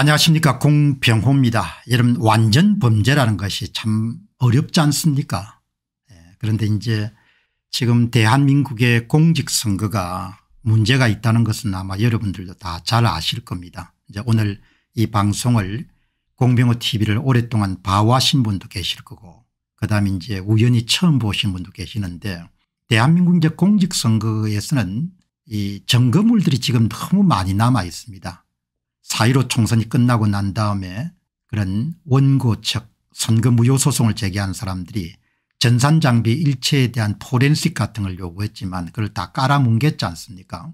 안녕하십니까 공병호입니다. 여러분 완전 범죄라는 것이 참 어렵지 않습니까 예, 그런데 이제 지금 대한민국의 공직선거가 문제가 있다는 것은 아마 여러분들도 다 잘 아실 겁니다. 이제 오늘 이 방송을 공병호 tv를 오랫동안 봐와신 분도 계실 거고 그다음에 이제 우연히 처음 보신 분도 계시는데 대한민국 이제 공직선거에서는 이 점거물들이 지금 너무 많이 남아 있습니다. 4.15 총선이 끝나고 난 다음에 그런 원고 측 선거 무효 소송을 제기한 사람들이 전산장비 일체에 대한 포렌식 같은 걸 요구했지만 그걸 다 깔아뭉갰지 않습니까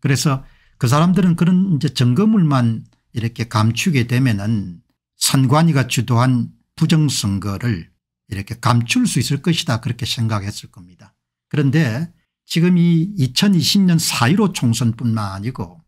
그래서 그 사람들은 그런 이제 점검물만 이렇게 감추게 되면은 선관위가 주도한 부정선거를 이렇게 감출 수 있을 것이다 그렇게 생각했을 겁니다. 그런데 지금 이 2020년 4.15 총선뿐만 아니고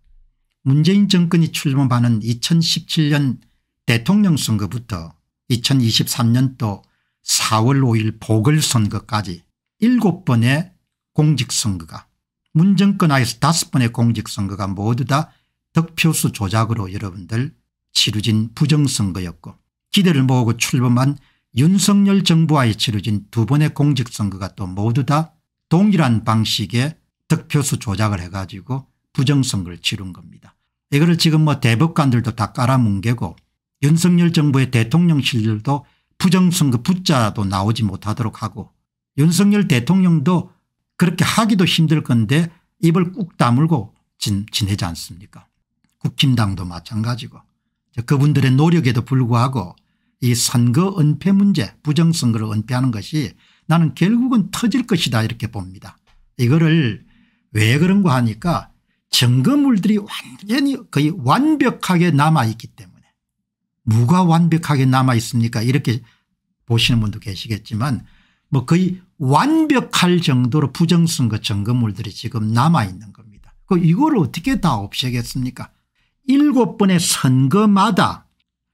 문재인 정권이 출범하는 2017년 대통령 선거부터 2023년도 4월 5일 보궐선거까지 7번의 공직선거가 문정권 하에서 5번의 공직선거가 모두 다 득표수 조작으로 여러분들 치루진 부정선거였고 기대를 모으고 출범한 윤석열 정부와의 치루진 두 번의 공직선거가 또 모두 다 동일한 방식의 득표수 조작을 해가지고 부정선거를 치른 겁니다. 이거를 지금 뭐 대법관들도 다 깔아뭉개고 윤석열 정부의 대통령실들도 부정선거 붙자도 나오지 못하도록 하고 윤석열 대통령도 그렇게 하기도 힘들 건데 입을 꾹 다물고 진, 지내지 않습니까 국힘당도 마찬가지고 그분들의 노력에도 불구하고 이 선거 은폐 문제 부정선거를 은폐하는 것이 나는 결국은 터질 것이다 이렇게 봅니다. 이거를 왜 그런가 하니까 증거물들이 완전히 거의 완벽하게 남아있기 때문에 무가 완벽하게 남아있습니까 이렇게 보시는 분도 계시겠지만 뭐 거의 완벽할 정도로 부정선거 증거물들이 지금 남아있는 겁니다. 그 이걸 어떻게 다 없애겠습니까 일곱 번의 선거마다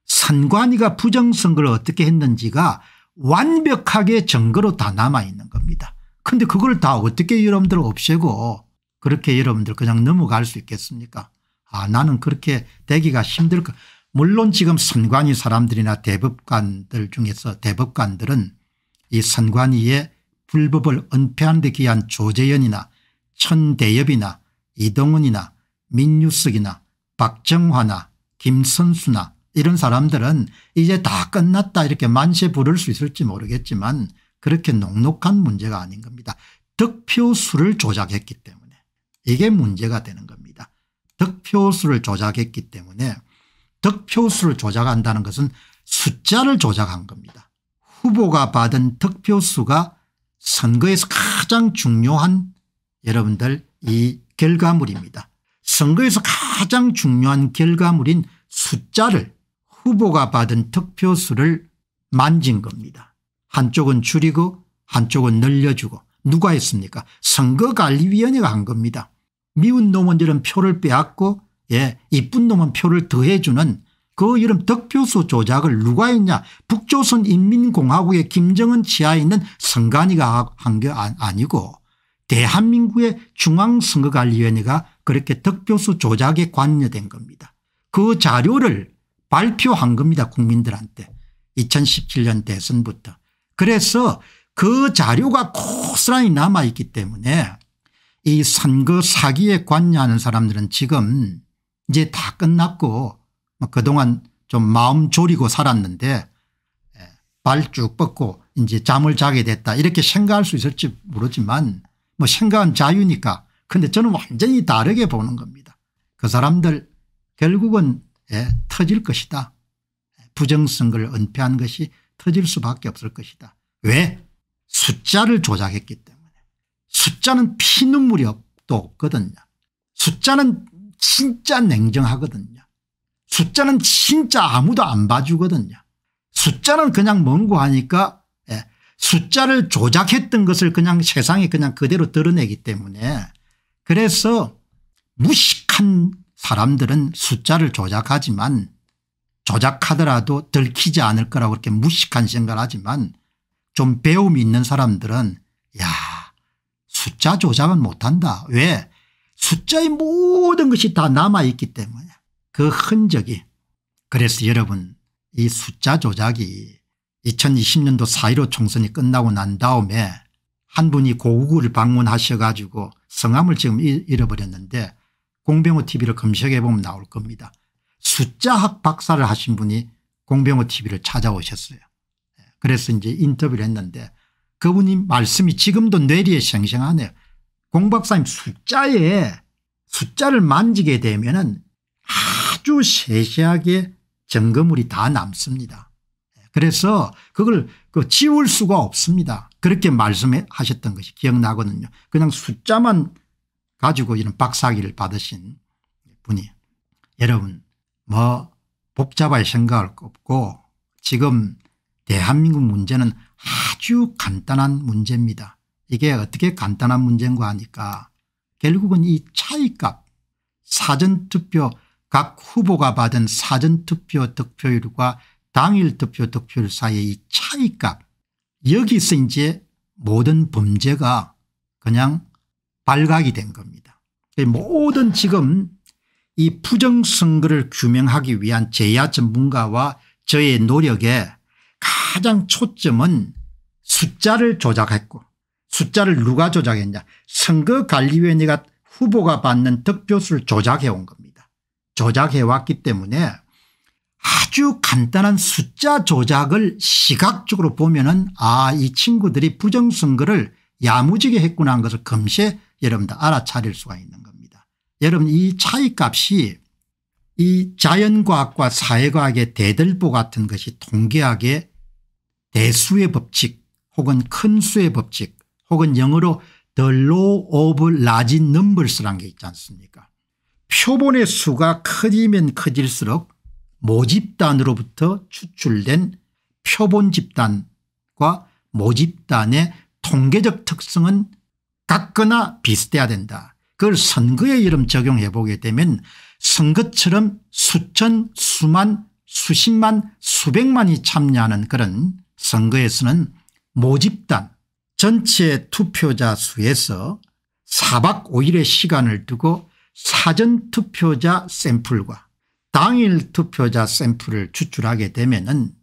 선관위가 부정선거를 어떻게 했는지가 완벽하게 증거로 다 남아있는 겁니다. 근데 그걸 다 어떻게 여러분들 없애고 그렇게 여러분들 그냥 넘어갈 수 있겠습니까 아 나는 그렇게 되기가 힘들 거 물론 지금 선관위 사람들이나 대법관들 중에서 대법관들은 이 선관위에 불법을 은폐한 데 기한 조재현이나 천대엽이나 이동은이나 민유석이나 박정화나 김선수나 이런 사람들은 이제 다 끝났다 이렇게 만세 부를 수 있을지 모르겠지만 그렇게 녹록한 문제가 아닌 겁니다. 득표수를 조작했기 때문에. 이게 문제가 되는 겁니다. 득표수를 조작했기 때문에 득표수를 조작한다는 것은 숫자를 조작한 겁니다. 후보가 받은 득표수가 선거에서 가장 중요한 여러분들 이 결과물입니다. 선거에서 가장 중요한 결과물인 숫자를 후보가 받은 득표수를 만진 겁니다. 한쪽은 줄이고 한쪽은 늘려주고 누가 했습니까 선거관리위원회가 한 겁니다. 미운 놈은 이런 표를 빼앗고 예 이쁜 놈은 표를 더해주는 그 이름 득표수 조작을 누가 했냐 북조선 인민공화국의 김정은 지하에 있는 선관위가 한게 아, 아니고 대한민국의 중앙선거관리위원회가 그렇게 득표수 조작에 관여된 겁니다. 그 자료를 발표한 겁니다 국민들한테 2017년 대선부터. 그래서 그 자료가 고스란히 남아있기 때문에 이 선거 그 사기에 관여하는 사람들은 지금 이제 다 끝났고 뭐 그동안 좀 마음 졸이고 살았는데 예, 발쭉 뻗고 이제 잠을 자게 됐다 이렇게 생각할 수 있을지 모르지만 뭐 생각은 자유니까 근데 저는 완전히 다르게 보는 겁니다. 그 사람들 결국은 예, 터질 것이다. 부정선거를 은폐한 것이 터질 수밖에 없을 것이다. 왜 숫자를 조작했기 때문에 숫자는 피눈물이 없도 없거든요. 숫자는 진짜 냉정하거든요. 숫자는 진짜 아무도 안 봐주거든요. 숫자는 그냥 멍고하니까 예. 숫자를 조작했던 것을 그냥 세상에 그냥 그대로 드러내기 때문에 그래서 무식한 사람들은 숫자를 조작하지만 조작하더라도 들키지 않을 거라고 그렇게 무식한 생각을 하지만 좀 배움이 있는 사람들은 야 숫자 조작은 못한다. 왜 숫자의 모든 것이 다 남아있기 때문에 그 흔적이 그래서 여러분 이 숫자 조작이 2020년도 4.15 총선이 끝나고 난 다음에 한 분이 고국을 방문하셔 가지고 성함을 지금 잃어버렸는데 공병호 tv를 검색해 보면 나올 겁니다. 숫자학 박사를 하신 분이 공병호 tv를 찾아오셨어요. 그래서 이제 인터뷰를 했는데 그분이 말씀이 지금도 뇌리에 생생하네요. 공 박사님 숫자에 숫자를 만지게 되면 아주 세세하게 점검물이 다 남습니다. 그래서 그걸 그 지울 수가 없습니다. 그렇게 말씀하셨던 것이 기억나거든요. 그냥 숫자만 가지고 이런 박사학위를 받으신 분이 여러분 뭐 복잡하게 생각할 거 없고 지금 대한민국 문제는 아주 간단한 문제입니다. 이게 어떻게 간단한 문제인가 하니까 결국은 이 차이값 사전투표 각 후보가 받은 사전투표 득표율과 당일 투표 득표율 사이의 이 차이값 여기서 이제 모든 범죄가 그냥 발각이 된 겁니다. 모든 지금 이 부정선거를 규명하기 위한 제야 전문가와 저의 노력에 가장 초점은 숫자를 조작했고 숫자를 누가 조작했냐 선거관리위원회가 후보가 받는 득표수를 조작해 온 겁니다. 조작해 왔기 때문에 아주 간단한 숫자 조작을 시각적으로 보면은 아 이 친구들이 부정선거를 야무지게 했구나 한 것을 금시에 여러분들 알아차릴 수가 있는 겁니다. 여러분 이 차이값이 이 자연과학과 사회과학의 대들보 같은 것이 통계학의 대수의 법칙 혹은 큰 수의 법칙 혹은 영어로 The Law of Large Numbers라는 게 있지 않습니까 표본의 수가 커지면 커질수록 모집단으로부터 추출된 표본 집단과 모집단의 통계적 특성은 같거나 비슷해야 된다. 그걸 선거의 이름 적용해 보게 되면 선거처럼 수천 수만 수십만 수백만이 참여하는 그런 선거에서는 모집단 전체 투표자 수에서 4박 5일의 시간을 두고 사전 투표자 샘플과 당일 투표자 샘플을 추출하게 되면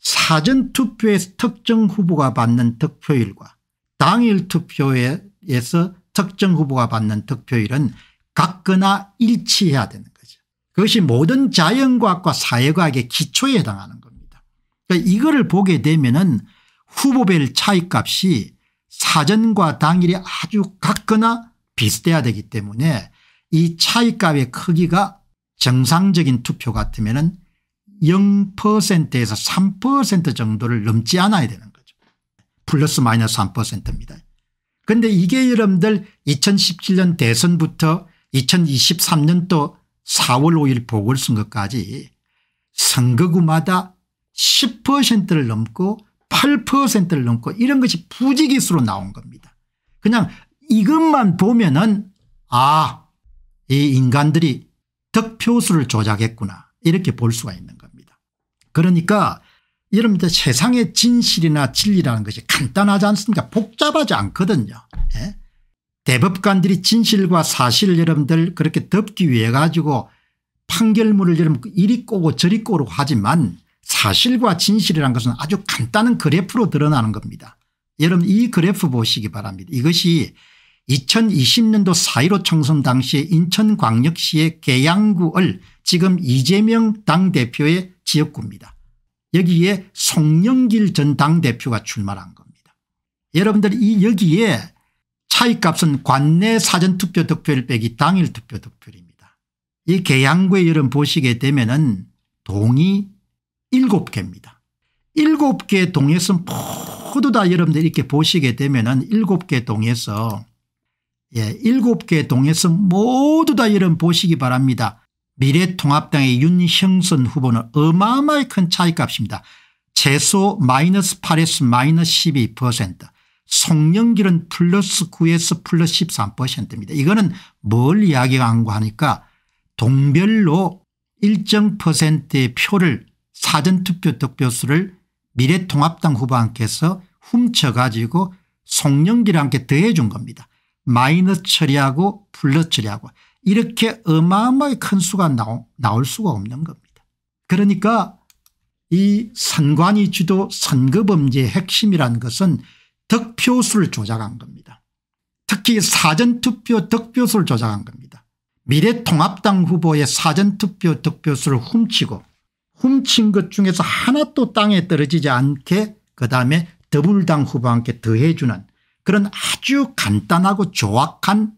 사전 투표에서 특정 후보가 받는 득표율과 당일 투표에서 특정 후보가 받는 득표율은 같거나 일치해야 되는 거죠. 그것이 모든 자연과학과 사회과학의 기초에 해당하는 거예 그러니까 이거를 보게 되면은 후보별 차이값이 사전과 당일이 아주 같거나 비슷해야 되기 때문에 이 차이값의 크기가 정상적인 투표 같으면 은 0%에서 3% 정도를 넘지 않아야 되는 거죠. 플러스 마이너스 3%입니다. 그런데 이게 여러분들 2017년 대선부터 2023년도 4월 5일 보궐선거까지 선거구마다 10%를 넘고 8%를 넘고 이런 것이 부지기수로 나온 겁니다. 그냥 이것만 보면은 아, 이 인간들이 득표수를 조작했구나 이렇게 볼 수가 있는 겁니다. 그러니까 여러분들 세상의 진실이나 진리라는 것이 간단하지 않습니까 복잡하지 않거든요. 예? 대법관들이 진실과 사실을 여러분들 그렇게 덮기 위해 가지고 판결문을 여러분 그 이리 꼬고 저리 꼬고 하지만 사실과 진실이란 것은 아주 간단한 그래프로 드러나는 겁니다. 여러분 이 그래프 보시기 바랍니다. 이것이 2020년도 4.15 총선 당시에 인천광역시의 계양구을 지금 이재명 당대표의 지역구입니다. 여기에 송영길 전 당대표가 출마한 겁니다. 여러분들 이 여기에 차이값은 관내 사전투표 득표율 빼기 당일 투표 득표율입니다. 이 계양구에 여러분 보시게 되면 은 동이 일곱 개입니다. 일곱 개 동에서 모두 다 여러분들 이렇게 보시게 되면은 일곱 개 동에서 예, 일곱 개 동에서 모두 다 여러분 보시기 바랍니다. 미래통합당의 윤형선 후보는 어마어마히 큰 차이값입니다. 최소 마이너스 8에서 마이너스 12% 송영길은 플러스 9에서 플러스 13%입니다. 이거는 뭘 이야기하고 하니까 동별로 일정 퍼센트의 표를 사전투표 득표수를 미래통합당 후보한께서 훔쳐가지고 송영길한테 더해 준 겁니다. 마이너스 처리하고 플러스 처리하고 이렇게 어마어마하게 큰 수가 나오, 나올 수가 없는 겁니다. 그러니까 이 선관위 주도 선거범죄의 핵심이란 것은 득표수를 조작한 겁니다. 특히 사전투표 득표수를 조작한 겁니다. 미래통합당 후보의 사전투표 득표수를 훔치고 훔친 것 중에서 하나도 땅에 떨어지지 않게 그다음에 더불당 후보와 함께 더해주는 그런 아주 간단하고 조악한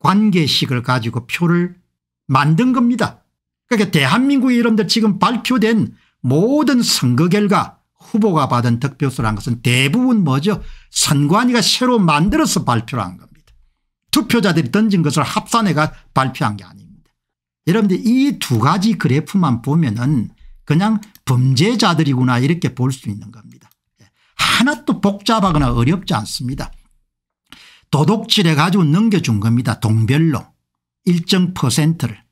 관계식을 가지고 표를 만든 겁니다. 그러니까 대한민국 이름들 지금 발표된 모든 선거 결과 후보가 받은 득표수라 것은 대부분 뭐죠 선관위가 새로 만들어서 발표를 한 겁니다. 투표자들이 던진 것을 합산해가 발표한 게 아닙니다. 여러분들 이 두 가지 그래프만 보면 은 그냥 범죄자들이구나 이렇게 볼 수 있는 겁니다. 예. 하나도 복잡하거나 어렵지 않습니다. 도둑질해 가지고 넘겨준 겁니다. 동별로 일정 퍼센트를.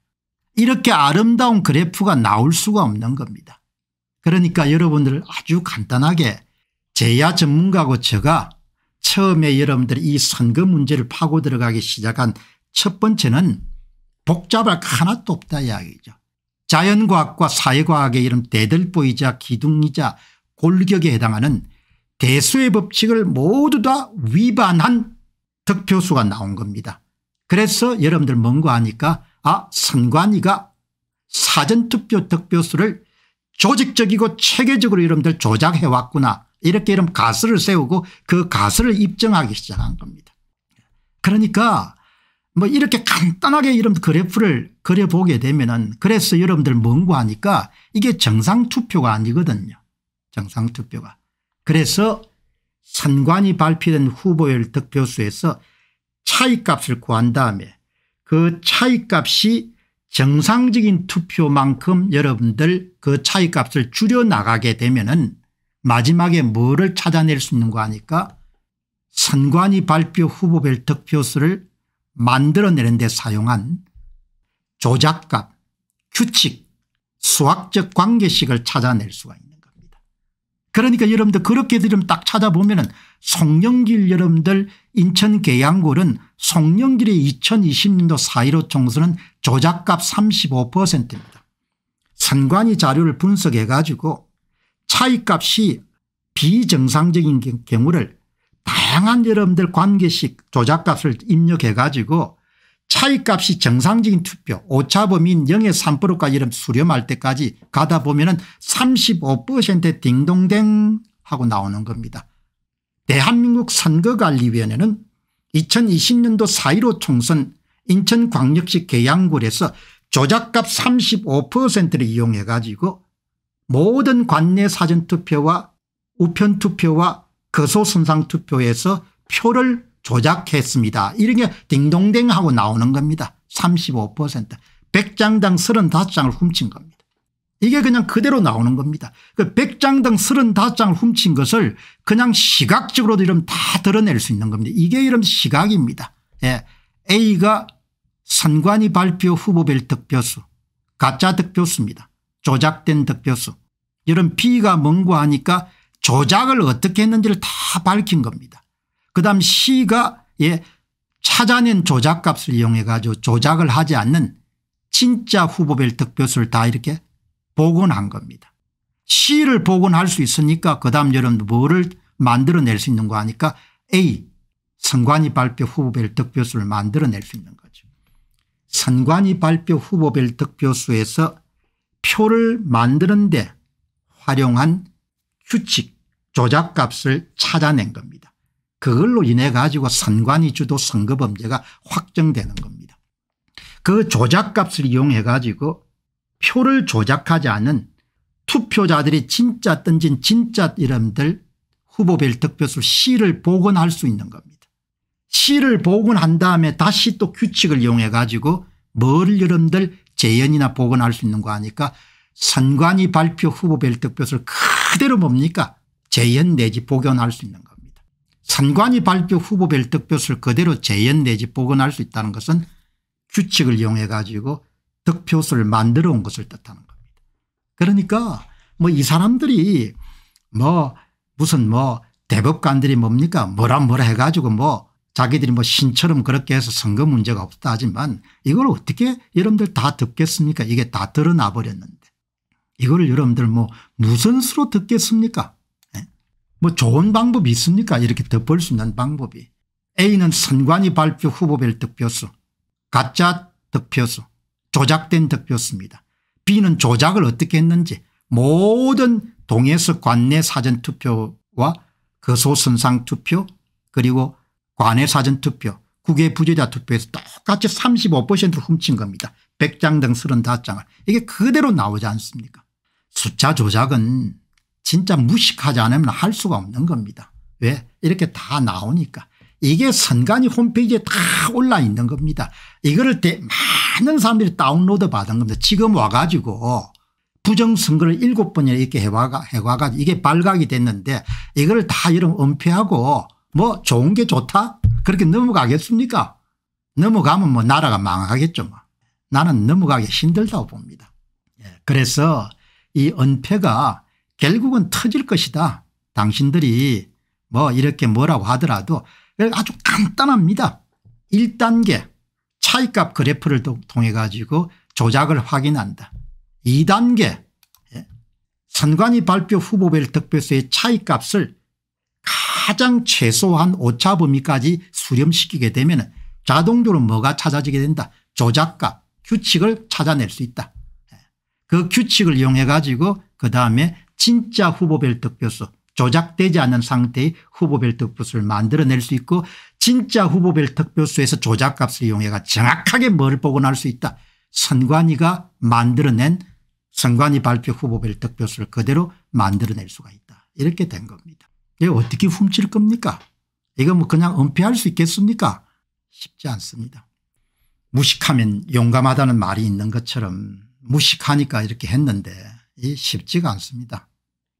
이렇게 아름다운 그래프가 나올 수가 없는 겁니다. 그러니까 여러분들 아주 간단하게 제야 전문가고 제가 처음에 여러분들이 이 선거 문제를 파고 들어가기 시작한 첫 번째는 복잡할 하나도 없다 이야기죠. 자연과학과 사회과학의 이름 대들보이자 기둥이자 골격에 해당하는 대수의 법칙을 모두 다 위반한 득표수가 나온 겁니다. 그래서 여러분들 뭔가 하니까 아 선관위가 사전투표 득표수를 조직적이고 체계적으로 여러분들 조작해 왔구나 이렇게 이름 가설을 세우고 그 가설을 입증하기 시작한 겁니다. 그러니까 뭐 이렇게 간단하게 이런 그래프를 그려보게 되면은 그래서 여러분들 뭔고하니까 이게 정상투표가 아니거든요. 정상투표가. 그래서 선관위 발표된 후보열 득표수에서 차이값을 구한 다음에 그 차이값이 정상적인 투표만큼 여러분들 그 차이값을 줄여나가게 되면은 마지막에 뭐를 찾아낼 수 있는 거 아니까 선관위 발표 후보별 득표수를 만들어내는 데 사용한 조작값, 규칙, 수학적 관계식을 찾아낼 수가 있는 겁니다. 그러니까 여러분들 그렇게 들으면 딱 찾아보면 은 송영길 여러분들 인천 계양골은 송영길의 2020년도 4.15 총선은 조작값 35%입니다. 선관위 자료를 분석해 가지고 차이값이 비정상적인 경우를 다양한 여러분들 관계식 조작값을 입력해 가지고 차이값이 정상적인 투표 오차범인0에 3%까지 이런 수렴할 때까지 가다 보면 은35% 딩동댕 하고 나오는 겁니다. 대한민국 선거관리위원회는 2020년도 4.15 총선 인천광역시 계양구에서 조작값 35%를 이용해 가지고 모든 관내 사전투표와 우편투표와 거소선상 그 투표에서 표를 조작했습니다. 이런 게 딩동댕 하고 나오는 겁니다. 35% 100장당 35장을 훔친 겁니다. 이게 그냥 그대로 나오는 겁니다. 그 100장당 35장을 훔친 것을 그냥 시각적으로도 이러면 다 드러낼 수 있는 겁니다. 이게 이런 시각입니다. 예. A가 선관위 발표 후보별 득표수 가짜 득표수입니다. 조작된 득표수. 이런 B가 뭔고 하니까 조작을 어떻게 했는지를 다 밝힌 겁니다. 그 다음 시가 예, 찾아낸 조작값을 이용해 가지고 조작을 하지 않는 진짜 후보별 득표수를 다 이렇게 복원한 겁니다. C를 복원할 수 있으니까 그 다음 여름 뭐를 만들어낼 수 있는 거 아니까 A 선관위 발표 후보별 득표수를 만들어낼 수 있는 거죠. 선관위 발표 후보별 득표수에서 표를 만드는데 활용한 규칙 조작값을 찾아낸 겁니다. 그걸로 인해 가지고 선관위 주도 선거범죄가 확정되는 겁니다. 그 조작값을 이용해 가지고 표를 조작하지 않은 투표자들이 진짜 던진 진짜 이름들 후보별 득표수 C를 복원할 수 있는 겁니다. C를 복원한 다음에 다시 또 규칙을 이용해 가지고 뭘여름들 재연이나 복원할 수 있는 거 아니까 선관위 발표 후보별 득표수를 큰 그대로 뭡니까 재연 내지 복원할 수 있는 겁니다. 산관이 발표 후보 별득표수를 그대로 재연 내지 복원할 수 있다는 것은 규칙을 이용해 가지고 득표수를 만들어 온 것을 뜻하는 겁니다. 그러니까 뭐 이 사람들이 뭐 무슨 뭐 대법관들이 뭡니까 뭐라 뭐라 해가지고 뭐 자기들이 뭐 신처럼 그렇게 해서 선거 문제가 없다 하지만 이걸 어떻게 여러분들 다 듣겠습니까 이게 다 드러나 버렸는데 이거를 여러분들 뭐 무슨 수로 듣겠습니까? 네? 뭐 좋은 방법이 있습니까? 이렇게 덮을 수 있는 방법이. A는 선관위 발표 후보별 득표수, 가짜 득표수, 조작된 득표수입니다. B는 조작을 어떻게 했는지 모든 동에서 관내 사전투표와 거소선상 투표 그리고 관내 사전투표 국외 부재자 투표에서 똑같이 35%를 훔친 겁니다. 100장 등 35장을. 이게 그대로 나오지 않습니까 숫자 조작은 진짜 무식하지 않으면 할 수가 없는 겁니다. 왜 이렇게 다 나오니까 이게 선관위 홈페이지에 다 올라 있는 겁니다. 이거를 많은 사람들이 다운로드 받은 겁니다. 지금 와가지고 부정선거를 일곱 번이나 이렇게 해와가, 해와가지고 이게 발각이 됐는데 이거를다이러 은폐하고 뭐 좋은 게 좋다 그렇게 넘어가겠습니까 넘어가면 뭐 나라가 망하겠죠 뭐. 나는 넘어가기 힘들다고 봅니다. 예, 그래서 이 은폐가 결국은 터질 것이다. 당신들이 뭐 이렇게 뭐라고 하더라도 아주 간단합니다. 1단계 차익값 그래프를 통해 가지고 조작을 확인한다. 2단계 예, 선관위 발표 후보별 득표수의 차익값을 가장 최소한 오차 범위까지 수렴시키게 되면 자동적으로 뭐가 찾아지게 된다. 조작값 규칙을 찾아낼 수 있다. 그 규칙을 이용해 가지고 그다음에 진짜 후보별 득표수 조작되지 않은 상태의 후보별 득표수를 만들어낼 수 있고 진짜 후보별 득표수에서 조작값을 이용해가 정확하게 뭘 보고 날 수 있다. 선관위가 만들어낸 선관위 발표 후보별 득표수를 그대로 만들어낼 수가 있다. 이렇게 된 겁니다. 이 어떻게 훔칠 겁니까 이거 뭐 그냥 은폐할 수 있겠습니까 쉽지 않습니다. 무식하면 용감하다는 말이 있는 것처럼 무식하니까 이렇게 했는데 이 쉽지가 않습니다.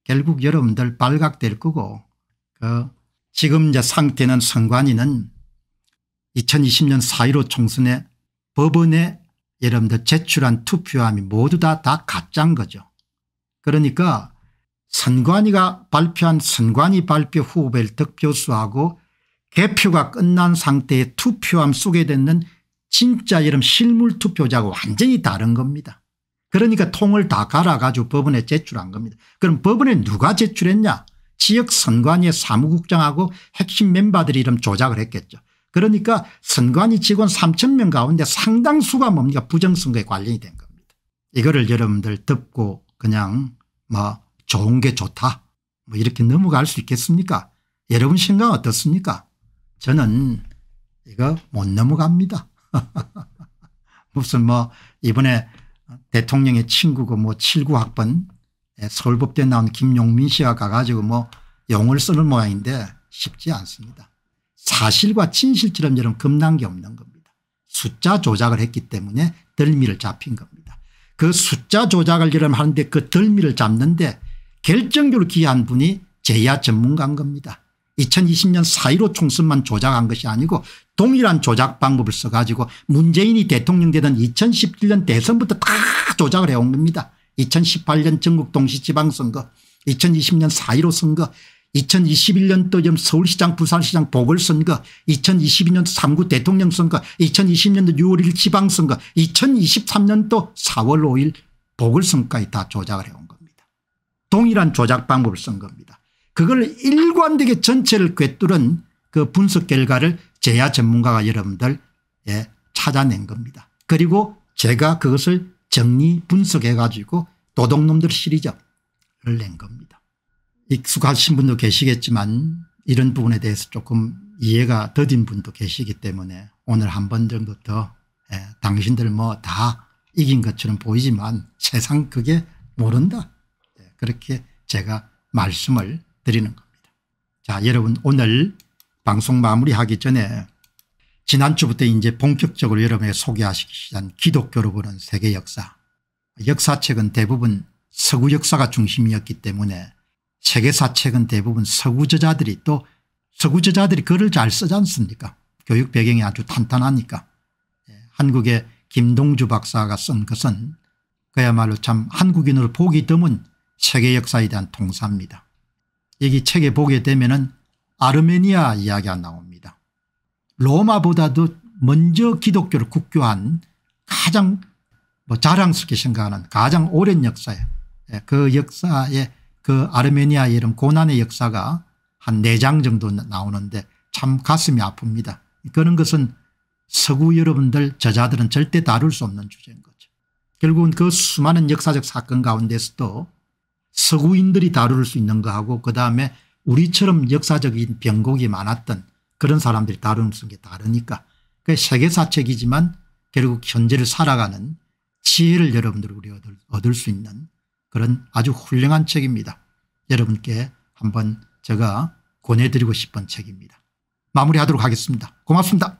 결국 여러분들 발각될 거고 그 지금 이제 상태는 선관위는 2020년 4.15 총선에 법원에 여러분들 제출한 투표함이 모두 다 다 가짜인 거죠. 그러니까 선관위가 발표한 선관위 발표 후보별 득표수하고 개표가 끝난 상태의 투표함 속에 있는 진짜 이름 실물 투표자하고 완전히 다른 겁니다. 그러니까 통을 다 갈아가지고 법원에 제출한 겁니다. 그럼 법원에 누가 제출했냐 지역 선관위의 사무국장하고 핵심 멤버들이 이름 조작을 했겠죠. 그러니까 선관위 직원 3천 명 가운데 상당수가 뭡니까 부정선거에 관련이 된 겁니다. 이거를 여러분들 듣고 그냥 뭐 좋은 게 좋다 뭐 이렇게 넘어갈 수 있겠습니까 여러분 생각 어떻습니까 저는 이거 못 넘어갑니다. 무슨 뭐 이번에 대통령의 친구고 그 뭐7구학번 예, 서울법대 나온 김용민 씨가 가가지고 뭐 용을 쓰는 모양인데 쉽지 않습니다. 사실과 진실처럼 저는 겁난 게 없는 겁니다. 숫자 조작을 했기 때문에 덜미를 잡힌 겁니다. 그 숫자 조작을 저는 하는데 그 덜미를 잡는데 결정적으로 기여한 분이 제야 전문가인 겁니다. 2020년 4.15 총선만 조작한 것이 아니고 동일한 조작 방법을 써가지고 문재인이 대통령 되던 2017년 대선부터 다 조작을 해온 겁니다. 2018년 전국 동시지방선거 2020년 4.15 선거 2021년도 서울시장 부산시장 보궐선거 2022년 3구 대통령 선거 2020년도 6월 1일 지방선거 2023년도 4월 5일 보궐선거까지 다 조작을 해온 겁니다. 동일한 조작 방법을 쓴 겁니다. 그걸 일관되게 전체를 꿰뚫은 그 분석 결과를 제야 전문가가 여러분들 예, 찾아낸 겁니다. 그리고 제가 그것을 정리 분석해 가지고 도둑놈들 시리즈를 낸 겁니다. 익숙하신 분도 계시겠지만 이런 부분에 대해서 조금 이해가 더딘 분도 계시기 때문에 오늘 한 번 정도 더 예, 당신들 뭐 다 이긴 것처럼 보이지만 세상 그게 모른다. 예, 그렇게 제가 말씀을 드리는 겁니다. 자 여러분 오늘 방송 마무리하기 전에 지난주부터 이제 본격적으로 여러분에게 소개하시기 시작한 기독교로 보는 세계 역사 역사책은 대부분 서구 역사가 중심이었기 때문에 세계사 책은 대부분 서구 저자들이 또 서구 저자들이 글을 잘 쓰지 않습니까 교육 배경이 아주 탄탄하니까 예, 한국의 김동주 박사가 쓴 것은 그야말로 참 한국인으로 보기 드문 세계 역사에 대한 통사입니다. 여기 책에 보게 되면 아르메니아 이야기가 나옵니다. 로마보다도 먼저 기독교를 국교한 가장 뭐 자랑스럽게 생각하는 가장 오랜 역사예요. 예, 그 역사에 그아르메니아 이런 고난의 역사가 한 4장 정도 나오는데 참 가슴이 아픕니다. 그런 것은 서구 여러분들 저자들은 절대 다룰 수 없는 주제인 거죠. 결국은 그 수많은 역사적 사건 가운데서도 서구인들이 다룰 수 있는 거하고 그다음에 우리처럼 역사적인 변곡이 많았던 그런 사람들이 다루는 게 다르니까 그 세계사책이지만 결국 현재를 살아가는 지혜를 여러분들 우리 얻을, 얻을 수 있는 그런 아주 훌륭한 책입니다. 여러분께 한번 제가 권해드리고 싶은 책입니다. 마무리하도록 하겠습니다. 고맙습니다.